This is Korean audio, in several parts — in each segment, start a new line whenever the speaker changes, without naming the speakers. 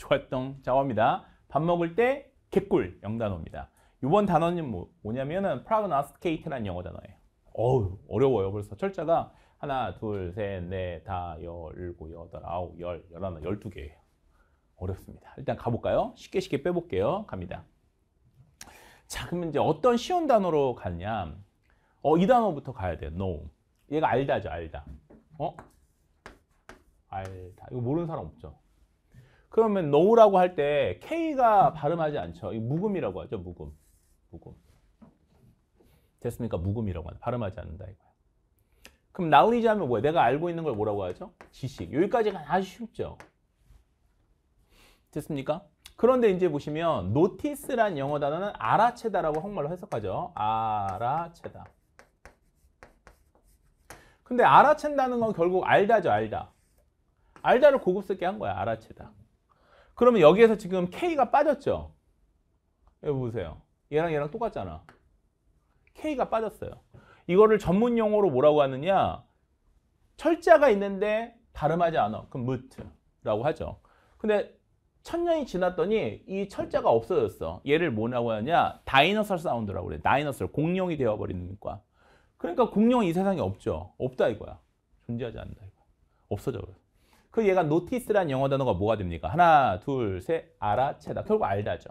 좋았던 자어입니다. 밥 먹을 때 개꿀 영단어입니다. 이번 단어는 뭐, 뭐냐면은 prognosticate라는 영어 단어예요. 어우 어려워요. 그래서 철자가 하나 둘셋넷다 열고 여덟 아홉 열 열하나 열두 개예요. 어렵습니다. 일단 가볼까요? 쉽게 쉽게 빼볼게요. 갑니다. 자 그러면 이제 어떤 쉬운 단어로 가냐? 어이 단어부터 가야 돼. no. 얘가 알다죠 알다. 어? 알다. 이거 모르는 사람 없죠? 그러면 no라고 할 때 k가 발음하지 않죠. 이 묵음이라고 하죠. 묵음. 묵음. 됐습니까? 묵음이라고 하죠. 발음하지 않는다 이거야. 그럼 날리자면 뭐야? 내가 알고 있는 걸 뭐라고 하죠? 지식. 여기까지가 아주 쉽죠. 됐습니까? 그런데 이제 보시면 notice란 영어 단어는 알아채다라고 한국말로 해석하죠. 알아채다. 근데 알아챈다는 건 결국 알다죠, 알다. 알다를 고급스럽게 한 거야, 알아채다. 그러면 여기에서 지금 K가 빠졌죠? 여기 보세요. 얘랑 얘랑 똑같잖아. K가 빠졌어요. 이거를 전문 용어로 뭐라고 하느냐? 철자가 있는데 다름하지 않아. 그럼 무트라고 하죠. 근데 천 년이 지났더니 이 철자가 없어졌어. 얘를 뭐라고 하냐? 다이너설 사운드라고 그래. 다이너설, 공룡이 되어버리는 과. 그러니까 공룡이 세상에 없죠. 없다 이거야. 존재하지 않는다 이거. 없어져 버렸 그 얘가 노티스란 영어 단어가 뭐가 됩니까? 하나, 둘, 셋, 알아채다. 결국 알다죠.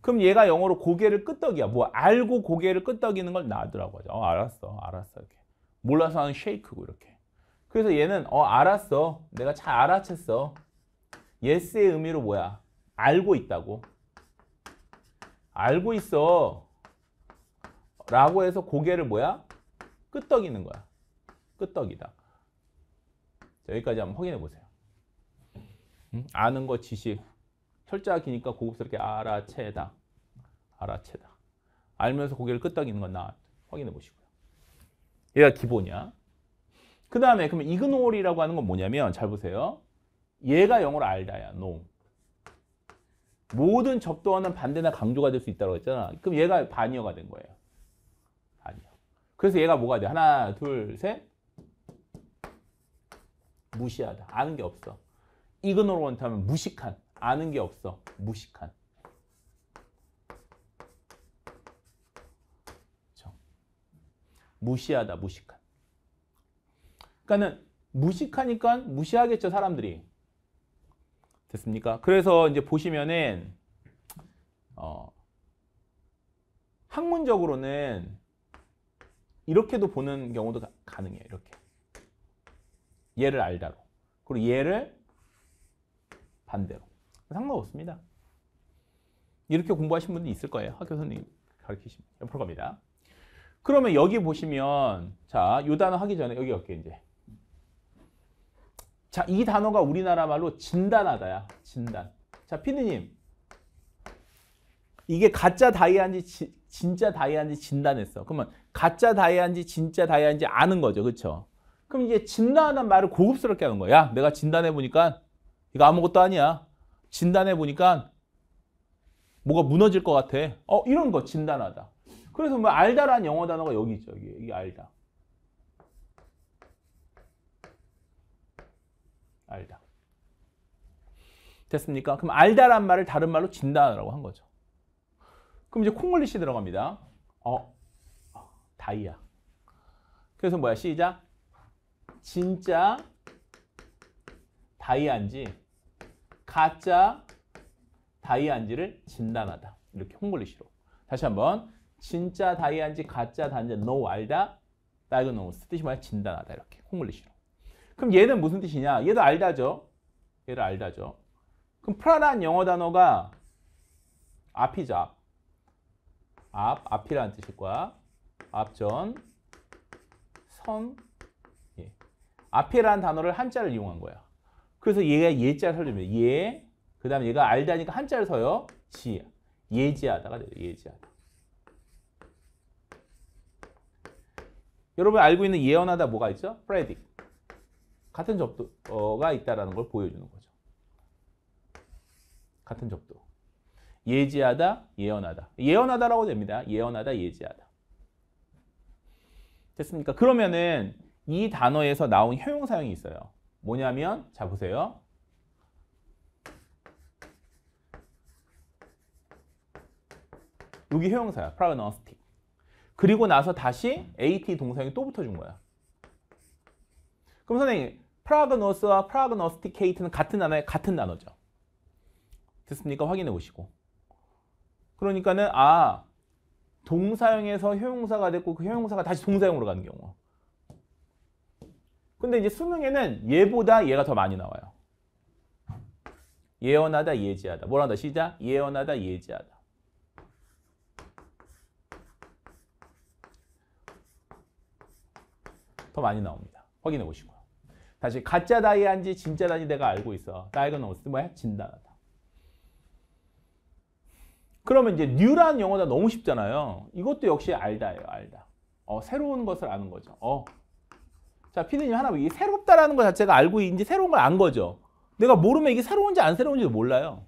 그럼 얘가 영어로 고개를 끄덕이야. 뭐 알고 고개를 끄덕이는 걸 나더라고 하 어, 알았어, 알았어 이렇게. 몰라서 하는 쉐이크고 이렇게. 그래서 얘는 어 알았어, 내가 잘 알아챘어. 예스의 의미로 뭐야? 알고 있다고. 알고 있어. 라고 해서 고개를 뭐야? 끄덕이는 거야. 끄덕이다. 여기까지 한번 확인해 보세요. 음? 아는 거 지식. 철자 기니까 고급스럽게 알아채다. 알아채다. 알면서 고개를 끄덕이는 건 나 확인해 보시고요. 얘가 기본이야. 그 다음에 그러면 이그놀이라고 하는 건 뭐냐면 잘 보세요. 얘가 영어로 알다야. no. 모든 접두어는 반대나 강조가 될 수 있다고 했잖아. 그럼 얘가 반이어가 된 거예요. 반이어. 그래서 얘가 뭐가 돼? 하나, 둘, 셋. 무시하다. 아는 게 없어. 이그노런트 하면 무식한. 아는 게 없어. 무식한. 그렇 무시하다. 무식한. 그러니까는 무식하니까 무시하겠죠. 사람들이. 됐습니까? 그래서 이제 보시면은 어, 학문적으로는 이렇게도 보는 경우도 가, 능해요 이렇게. 얘를 알다로. 그리고 얘를 반대로. 상관없습니다. 이렇게 공부하신 분도 있을 거예요. 학교 선생님 가르치시 옆으로 갑니다. 그러면 여기 보시면 자, 요 단어 하기 전에 여기 어깨 이제. 자, 이 단어가 우리나라 말로 진단하다야. 진단. 자, 피디님. 이게 가짜 다이아인 지, 진짜 다이아인지 진단했어. 그러면 가짜 다이아인지 진짜 다이아인지 아는 거죠. 그렇죠? 그럼 이게 진단하는 말을 고급스럽게 하는 거야. 내가 진단해 보니까 이거 아무것도 아니야. 진단해 보니까 뭐가 무너질 것 같아. 어 이런 거 진단하다. 그래서 뭐 알다라는 영어 단어가 여기 있죠. 여기 이게 알다. 알다. 됐습니까? 그럼 알다란 말을 다른 말로 진단하라고 한 거죠. 그럼 이제 콩글리시 들어갑니다. 어, 다이아. 그래서 뭐야? 시작. 진짜 다이안지 가짜 다이안지를 진단하다. 이렇게 콩글리시로. 다시 한번 진짜 다이아지 가짜 다지 n 알다. d i a g n 뜻이 뭐야? 진단하다. 이렇게 콩글리시로. 그럼 얘는 무슨 뜻이냐? 얘도 알다죠. 얘를 알다죠. 그럼 프라란 영어 단어가 앞이죠. 앞. 앞, 앞이라는 뜻일 거야. 앞전, 선, 앞이라는 단어를 한자를 이용한 거야. 그래서 얘가 예자를 설립해. 예. 그 다음에 얘가 알다니까 한자를 서요. 지. 예지하다가 돼요. 예지하다. 여러분 알고 있는 예언하다 뭐가 있죠? 프레딕. 같은 접도가 있다는걸 보여주는 거죠. 같은 접도. 예지하다, 예언하다. 예언하다라고 됩니다. 예언하다, 예지하다. 됐습니까? 그러면은 이 단어에서 나온 형용 사형이 있어요. 뭐냐면 자 보세요. 여기 형용사야. prognostic. 그리고 나서 다시 at 동사형이 또 붙어준 거야. 그럼 선생님, p r o g n o s 와 prognosticate는 같은 단어에 같은 단어죠. 됐습니까? 확인해 보시고. 그러니까는 아 동사형에서 형용사가 됐고 그 형용사가 다시 동사형으로 가는 경우. 근데 이제 수능에는 얘보다 얘가 더 많이 나와요. 예언하다, 예지하다. 뭐란다? 시작. 예언하다, 예지하다. 더 많이 나옵니다. 확인해 보시고요. 다시 가짜 다이아인지 진짜 다이 내가 알고 있어. 다이그노스 뭐야? 진단하다. 그러면 이제 뉴라는 영어가 너무 쉽잖아요. 이것도 역시 알다예요. 알다. 어, 새로운 것을 아는 거죠. 어, 자, 피디님 하나 이게 새롭다라는 것 자체가 알고 있는지 새로운 걸 안 거죠. 내가 모르면 이게 새로운지 안 새로운지도 몰라요.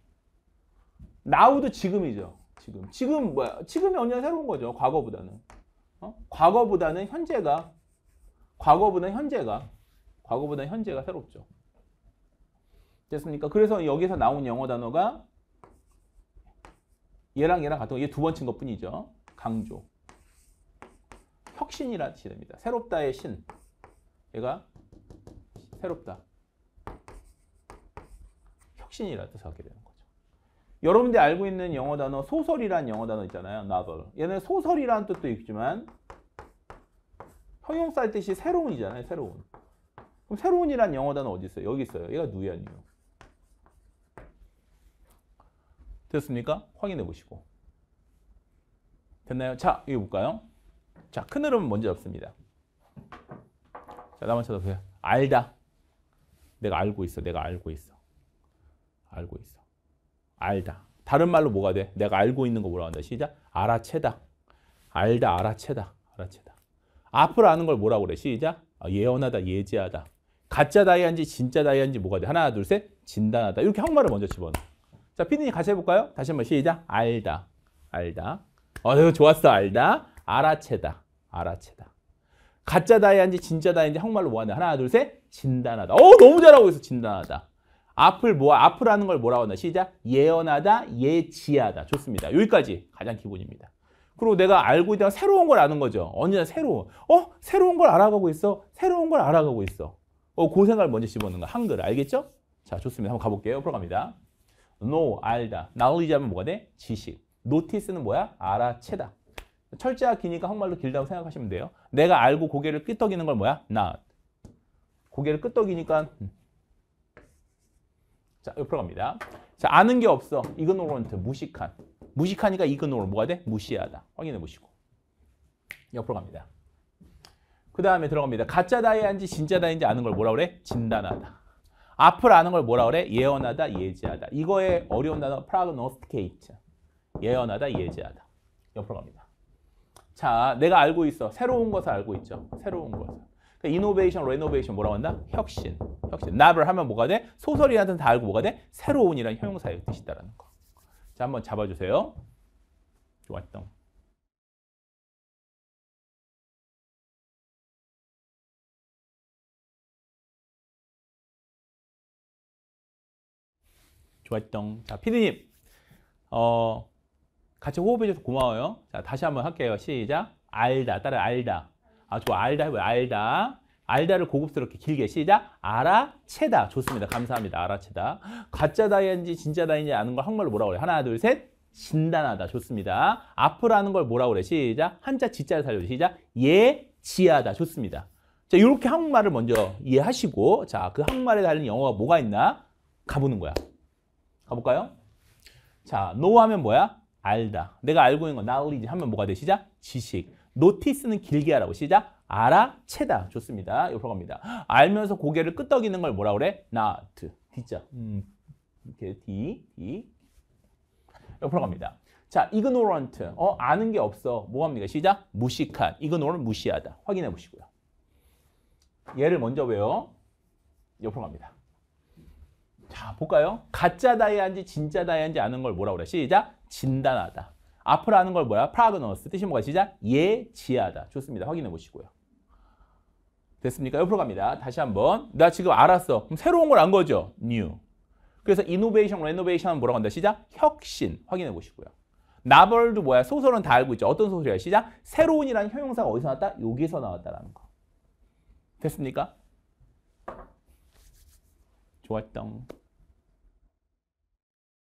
나우도 지금이죠. 지금. 지금 뭐야? 지금이 언제나 새로운 거죠. 과거보다는. 어? 과거보다는 현재가 과거보다는 현재가 과거보다는 현재가 새롭죠. 됐습니까? 그래서 여기서 나온 영어 단어가 얘랑 얘랑 같은 거. 얘두 번째인 것뿐이죠. 강조. 혁신이라 지됩니다. 새롭다의 신. 얘가 새롭다. 혁신이라 뜻을 게 되는 거죠. 여러분들이 알고 있는 영어 단어 소설이란 영어 단어 있잖아요. novel. 얘는 소설이라 뜻도 있지만 형용사 할 뜻이 새로운이잖아요. 새로운. 그럼 새로운이란 영어 단어 어디 있어요? 여기 있어요. 얘가 누야 뉴. 됐습니까? 확인해 보시고. 됐나요? 자, 여기 볼까요? 자, 큰 흐름 먼저 잡습니다. 자, 나만 쳐다보세요. 알다. 내가 알고 있어. 내가 알고 있어. 알고 있어. 알다. 다른 말로 뭐가 돼? 내가 알고 있는 거 뭐라고 한다? 시작. 알아채다. 알다, 알아채다. 알아채다. 앞으로 아는 걸 뭐라고 그래? 시작. 아, 예언하다, 예지하다. 가짜 다이아인지 진짜 다이아인지 뭐가 돼? 하나, 둘, 셋. 진단하다. 이렇게 한말을 먼저 집어넣어. 자, 피디님 같이 해볼까요? 다시 한번 시작. 알다. 알다. 어, 좋았어. 알다. 알아채다. 알아채다. 가짜 다이아인지 진짜 다이아인지 한국말로 뭐하냐 하나 둘 셋 진단하다 어 너무 잘하고 있어 진단하다 앞을 뭐 앞을하는 걸 뭐라고 한다 시작 예언하다 예지하다 좋습니다 여기까지 가장 기본입니다 그리고 내가 알고 있다가 새로운 걸 아는 거죠 언제나 새로운 어 새로운 걸 알아가고 있어 새로운 걸 알아가고 있어 어고 그 생각을 먼저 씹어넣는거 한글 알겠죠 자 좋습니다 한번 가볼게요 풀어갑니다 노 알다 나 n o w 하면 뭐가 돼 지식 노티스는 뭐야 알아채다 철자 기니까 한말로 길다고 생각하시면 돼요. 내가 알고 고개를 끄덕이는 걸 뭐야? not. 고개를 끄덕이니까 음. 자, 옆으로 갑니다. 자, 아는 게 없어. 이그노런트, 무식한. 무식하니까 이그노 뭐가 돼? 무시하다. 확인해 보시고. 옆으로 갑니다. 그 다음에 들어갑니다. 가짜 다인지 진짜 다인지 아는 걸 뭐라 그래? 진단하다. 앞을 아는 걸 뭐라 그래? 예언하다, 예지하다. 이거의 어려운 단어 프라그노스티케이트. 예언하다, 예지하다. 옆으로 갑니다. 자, 내가 알고 있어. 새로운 것을 알고 있죠. 새로운 것 그러니까 이노베이션, 레노베이션 뭐라고 한다? 혁신. 혁신. 납을 하면 뭐가 돼? 소설이라든 다 알고 뭐가 돼? 새로운이라는 형용사의 뜻이다라는 거. 자, 한번 잡아주세요. 왔던. 좋았던. 자, 피디님. 어, 같이 호흡해줘서 고마워요. 자, 다시 한번 할게요. 시작. 알다. 따라 알다. 아, 좋아. 알다 해봐요. 알다. 알다를 고급스럽게 길게 시작. 알아채다. 좋습니다. 감사합니다. 알아채다. 가짜 다이인지 진짜 다이인지 아는 걸 한국말로 뭐라 그래? 하나, 둘, 셋. 진단하다. 좋습니다. 앞으로하는 걸뭐라 그래? 시작. 한자 지자를 살려줘. 시작. 예지하다. 좋습니다. 자, 이렇게 한국말을 먼저 이해하시고 자, 그 한국말에 달린 영어가 뭐가 있나? 가보는 거야. 가볼까요? 자, 노 하면 뭐야? 알다. 내가 알고 있는 건 knowledge 하면 뭐가 돼? 시작? 지식. n o t 는 길게 하라고. 시작? 알아채다. 좋습니다. 이거 갑니다. 알면서 고개를 끄덕이는 걸 뭐라 그래? not. D자. 음. 이렇게 D, D. 옆으로 갑니다. 자, ignorant. 어, 아는 게 없어. 뭐 합니까? 시작. 무식한. i g n o r a 무시하다. 확인해 보시고요. 얘를 먼저 외워. 옆으로 갑니다. 자 볼까요? 가짜 다이아인지 진짜 다이아인지 아는 걸 뭐라 그래? 시작! 진단하다. 앞으로 아는 걸 뭐야? 프라그노스. 뜻이 뭐가 시작? 예지하다. 좋습니다. 확인해 보시고요. 됐습니까? 옆으로 갑니다. 다시 한번. 나 지금 알았어. 그럼 새로운 걸 안 거죠? n 그래서 이노베이션, 레노베이션은 뭐라고 한다? 시작? 혁신. 확인해 보시고요. 나벌도 뭐야? 소설은 다 알고 있죠. 어떤 소설이야? 시작? 새로운이라는 형용사가 어디서 나왔다? 여기서 나왔다라는 거. 됐습니까? 좋았던